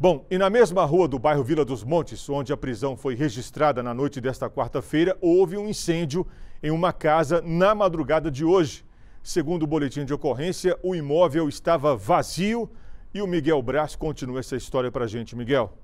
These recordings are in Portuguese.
Bom, e na mesma rua do bairro Vila dos Montes, onde a prisão foi registrada na noite desta quarta-feira, houve um incêndio em uma casa na madrugada de hoje. Segundo o boletim de ocorrência, o imóvel estava vazio e o Miguel Braz continua essa história para a gente. Miguel.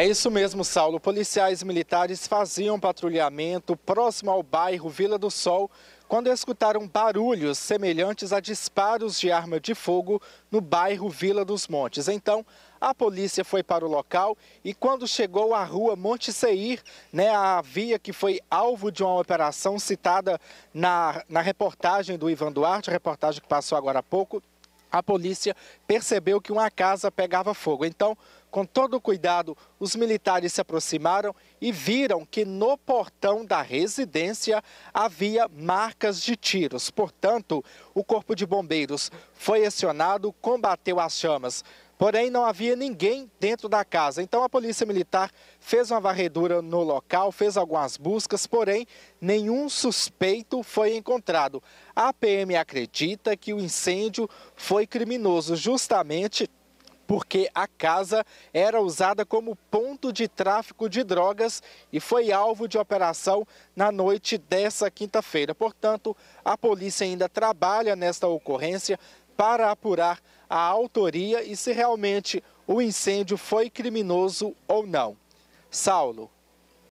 É isso mesmo, Saulo. Policiais militares faziam patrulhamento próximo ao bairro Vila do Sol quando escutaram barulhos semelhantes a disparos de arma de fogo no bairro Vila dos Montes. Então, a polícia foi para o local e quando chegou à rua Monte Seir, né, a via que foi alvo de uma operação citada na, na reportagem do Ivan Duarte, reportagem que passou agora há pouco, a polícia percebeu que uma casa pegava fogo. Então, com todo cuidado, os militares se aproximaram e viram que no portão da residência havia marcas de tiros. Portanto, o Corpo de Bombeiros foi acionado, combateu as chamas Porém, não havia ninguém dentro da casa. Então, a Polícia Militar fez uma varredura no local, fez algumas buscas, porém, nenhum suspeito foi encontrado. A PM acredita que o incêndio foi criminoso, justamente porque a casa era usada como ponto de tráfico de drogas e foi alvo de operação na noite dessa quinta-feira. Portanto, a polícia ainda trabalha nesta ocorrência para apurar a autoria e se realmente o incêndio foi criminoso ou não. Saulo,